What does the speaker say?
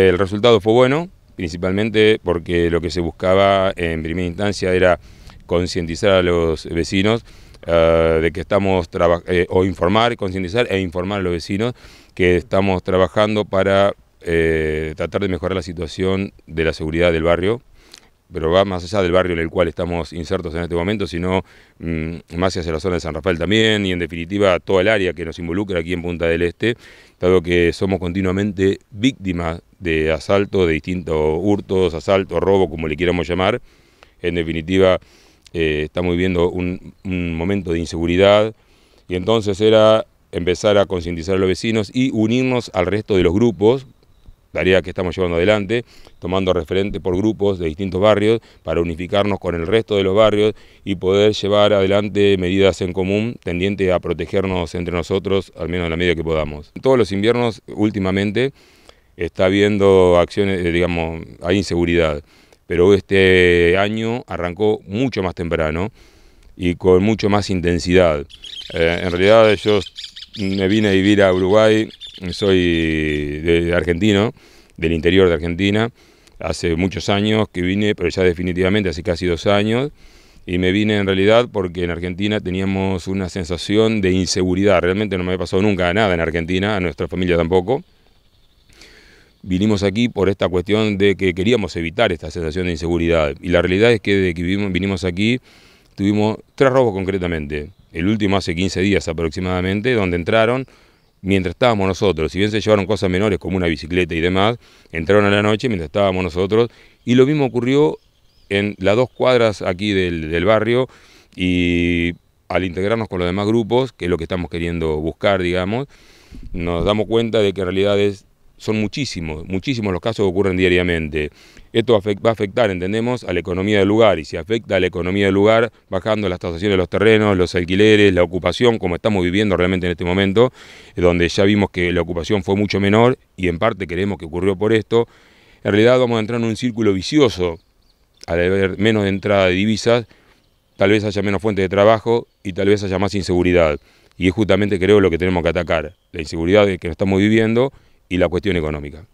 El resultado fue bueno, principalmente porque lo que se buscaba en primera instancia era concientizar a los vecinos eh, de que estamos eh, o informar, concientizar e informar a los vecinos que estamos trabajando para eh, tratar de mejorar la situación de la seguridad del barrio, pero va más allá del barrio en el cual estamos insertos en este momento, sino mm, más hacia la zona de San Rafael también y en definitiva toda el área que nos involucra aquí en Punta del Este, dado que somos continuamente víctimas de asalto, de distintos hurtos, asalto, robo, como le queramos llamar. En definitiva, eh, estamos viviendo un, un momento de inseguridad y entonces era empezar a concientizar a los vecinos y unirnos al resto de los grupos, tarea que estamos llevando adelante, tomando referente por grupos de distintos barrios para unificarnos con el resto de los barrios y poder llevar adelante medidas en común tendientes a protegernos entre nosotros, al menos en la medida que podamos. Todos los inviernos últimamente está habiendo acciones, eh, digamos, hay inseguridad, pero este año arrancó mucho más temprano y con mucho más intensidad. Eh, en realidad yo me vine a vivir a Uruguay, soy de argentino, del interior de Argentina, hace muchos años que vine, pero ya definitivamente hace casi dos años, y me vine en realidad porque en Argentina teníamos una sensación de inseguridad, realmente no me ha pasado nunca nada en Argentina, a nuestra familia tampoco, vinimos aquí por esta cuestión de que queríamos evitar esta sensación de inseguridad. Y la realidad es que desde que vinimos aquí tuvimos tres robos concretamente. El último hace 15 días aproximadamente, donde entraron mientras estábamos nosotros. Si bien se llevaron cosas menores como una bicicleta y demás, entraron a la noche mientras estábamos nosotros. Y lo mismo ocurrió en las dos cuadras aquí del, del barrio y al integrarnos con los demás grupos, que es lo que estamos queriendo buscar, digamos, nos damos cuenta de que en realidad es son muchísimos, muchísimos los casos que ocurren diariamente. Esto va a afectar, entendemos, a la economía del lugar y si afecta a la economía del lugar, bajando las tasaciones de los terrenos, los alquileres, la ocupación, como estamos viviendo realmente en este momento, eh, donde ya vimos que la ocupación fue mucho menor y en parte creemos que ocurrió por esto, en realidad vamos a entrar en un círculo vicioso al haber menos entrada de divisas, tal vez haya menos fuentes de trabajo y tal vez haya más inseguridad. Y es justamente creo lo que tenemos que atacar, la inseguridad que estamos viviendo y la cuestión económica.